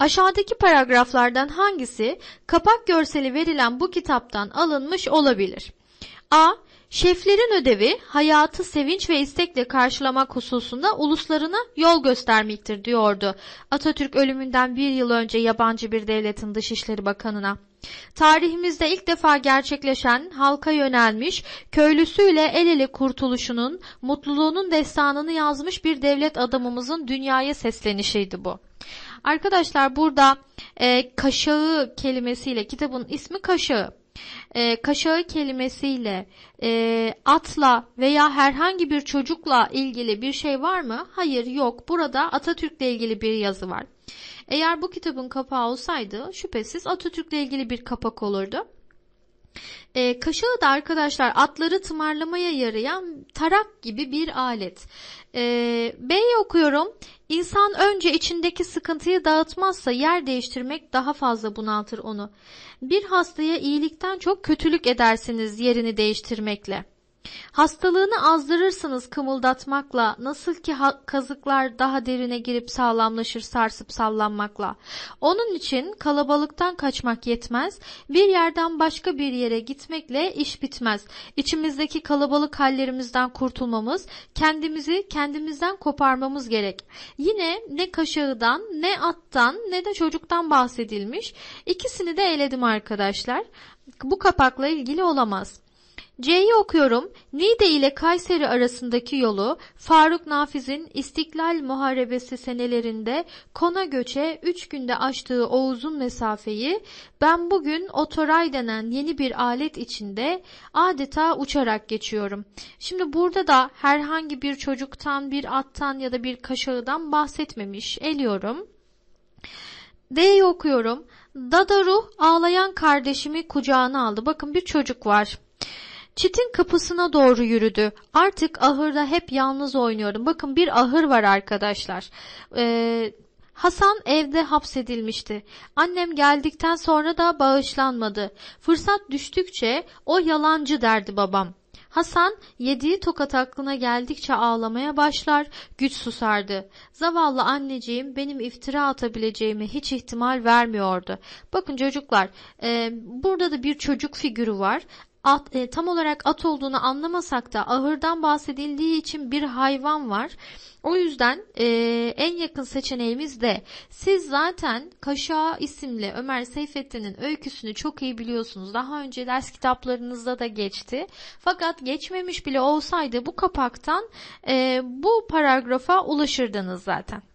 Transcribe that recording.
Aşağıdaki paragraflardan hangisi kapak görseli verilen bu kitaptan alınmış olabilir? A. Şeflerin ödevi hayatı sevinç ve istekle karşılamak hususunda uluslarına yol göstermektir diyordu. Atatürk ölümünden bir yıl önce yabancı bir devletin Dışişleri Bakanı'na. Tarihimizde ilk defa gerçekleşen halka yönelmiş, köylüsüyle el ele kurtuluşunun, mutluluğunun destanını yazmış bir devlet adamımızın dünyaya seslenişiydi bu. Arkadaşlar burada e, kaşağı kelimesiyle kitabın ismi kaşağı. E, kaşağı kelimesiyle e, atla veya herhangi bir çocukla ilgili bir şey var mı? Hayır yok. Burada Atatürk'le ilgili bir yazı var. Eğer bu kitabın kapağı olsaydı şüphesiz Atatürk'le ilgili bir kapak olurdu. E, kaşağı da arkadaşlar atları tımarlamaya yarayan tarak gibi bir alet. E, B'yi okuyorum. İnsan önce içindeki sıkıntıyı dağıtmazsa yer değiştirmek daha fazla bunaltır onu. Bir hastaya iyilikten çok kötülük edersiniz yerini değiştirmekle.'' Hastalığını azdırırsınız kımıldatmakla, nasıl ki kazıklar daha derine girip sağlamlaşır sarsıp sallanmakla. Onun için kalabalıktan kaçmak yetmez, bir yerden başka bir yere gitmekle iş bitmez. İçimizdeki kalabalık hallerimizden kurtulmamız, kendimizi kendimizden koparmamız gerek. Yine ne kaşağıdan, ne attan, ne de çocuktan bahsedilmiş. İkisini de eledim arkadaşlar. Bu kapakla ilgili olamaz. C'yi okuyorum. Nide ile Kayseri arasındaki yolu Faruk Nafiz'in İstiklal Muharebesi senelerinde Kona Göç'e 3 günde açtığı o uzun mesafeyi ben bugün otoray denen yeni bir alet içinde adeta uçarak geçiyorum. Şimdi burada da herhangi bir çocuktan, bir attan ya da bir kaşağıdan bahsetmemiş. Eliyorum. D'yi okuyorum. Dadaruh ağlayan kardeşimi kucağına aldı. Bakın bir çocuk var. Çitin kapısına doğru yürüdü. Artık ahırda hep yalnız oynuyorum. Bakın bir ahır var arkadaşlar. Ee, Hasan evde hapsedilmişti. Annem geldikten sonra da bağışlanmadı. Fırsat düştükçe o yalancı derdi babam. Hasan yediği tokat aklına geldikçe ağlamaya başlar, güç susardı. Zavallı anneciğim benim iftira atabileceğime hiç ihtimal vermiyordu. Bakın çocuklar, e, burada da bir çocuk figürü var at, e, tam olarak at olduğunu anlamasak da ahırdan bahsedildiği için bir hayvan var. O yüzden e, en yakın seçeneğimiz de siz zaten Kaşa isimli Ömer Seyfettin'in öyküsünü çok iyi biliyorsunuz. Daha önce ders kitaplarınızda da geçti. Fakat geçmemiş bile olsaydı bu kapaktan e, bu paragrafa ulaşırdınız zaten.